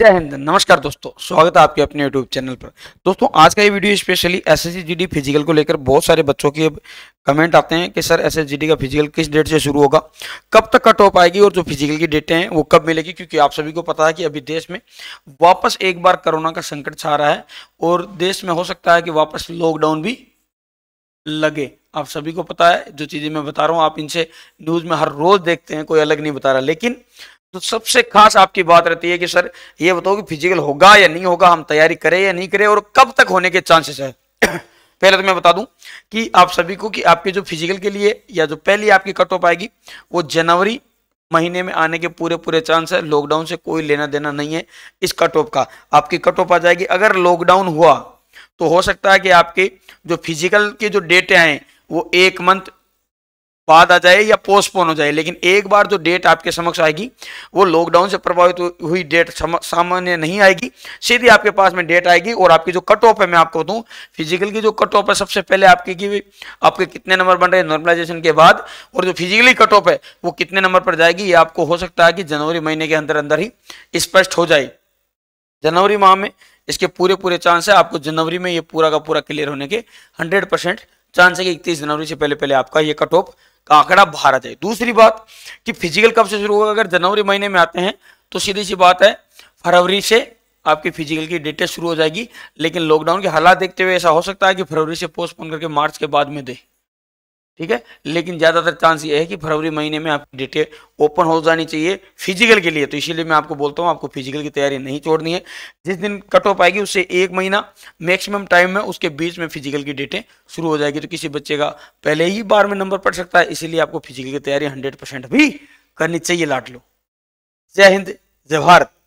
जय हिंद नमस्कार दोस्तों स्वागत है आपके अपने यूट्यूब चैनल पर दोस्तों आज का ये video specially S S physical को लेकर बहुत सारे बच्चों के कमेंट आते हैं कि सर एस का फिजिकल किस डेट से शुरू होगा कब तक कट ऑफ आएगी और जो फिजिकल की डेटें हैं वो कब मिलेगी क्योंकि आप सभी को पता है कि अभी देश में वापस एक बार कोरोना का संकट छा रहा है और देश में हो सकता है कि वापस लॉकडाउन भी लगे आप सभी को पता है जो चीज़ें मैं बता रहा हूँ आप इनसे न्यूज़ में हर रोज़ देखते हैं कोई अलग नहीं बता रहा लेकिन तो सबसे खास आपकी बात रहती है कि सर ये बताओ कि फिजिकल होगा या नहीं होगा हम तैयारी करें या नहीं करें और कब तक होने के चांसेस है पहले तो मैं बता दूं कि आप सभी को कि आपके जो फिजिकल के लिए या जो पहली आपकी कट ऑफ आएगी वो जनवरी महीने में आने के पूरे पूरे चांस है लॉकडाउन से कोई लेना देना नहीं है इस कट ऑफ का आपकी कट ऑफ आ जाएगी अगर लॉकडाउन हुआ तो हो सकता है कि आपके जो फिजिकल के जो डेटे हैं वो एक मंथ बाद आ जाए या पोस्टपोन हो जाए लेकिन एक बार जो डेट आपके समक्ष आएगी वो लॉकडाउन से प्रभावित हुई डेट सामान्य नहीं आएगी सीधी आपके पास में डेट आएगी और आपकी जो कट ऑफ है मैं आपको बताऊँ फिजिकल की जो कट ऑफ है सबसे पहले आपकी की आपके कितने नंबर बन रहे नॉर्मलाइजेशन के बाद और जो फिजिकली कट ऑफ है वो कितने नंबर पर जाएगी ये आपको हो सकता है कि जनवरी महीने के अंदर अंदर ही स्पष्ट हो जाए जनवरी माह में इसके पूरे पूरे चांस है आपको जनवरी में ये पूरा का पूरा क्लियर होने के 100 परसेंट चांस है कि इकतीस जनवरी से पहले पहले आपका ये कट ऑफ आंकड़ा भारत है दूसरी बात कि फिजिकल कब से शुरू होगा अगर जनवरी महीने में आते हैं तो सीधी सी बात है फरवरी से आपकी फिजिकल की डेटें शुरू हो जाएगी लेकिन लॉकडाउन के हालात देखते हुए ऐसा हो सकता है कि फरवरी से पोस्टपोन करके मार्च के बाद में दे ठीक है लेकिन ज़्यादातर चांस ये है कि फरवरी महीने में आपकी डेटें ओपन हो जानी चाहिए फिजिकल के लिए तो इसीलिए मैं आपको बोलता हूँ आपको फिजिकल की तैयारी नहीं छोड़नी है जिस दिन कट ऑफ आएगी उससे एक महीना मैक्सिमम टाइम में उसके बीच में फिजिकल की डेटें शुरू हो जाएगी तो किसी बच्चे का पहले ही बार में नंबर पड़ सकता है इसीलिए आपको फिजिकल की तैयारी हंड्रेड भी करनी चाहिए लाट लो जय हिंद जय भारत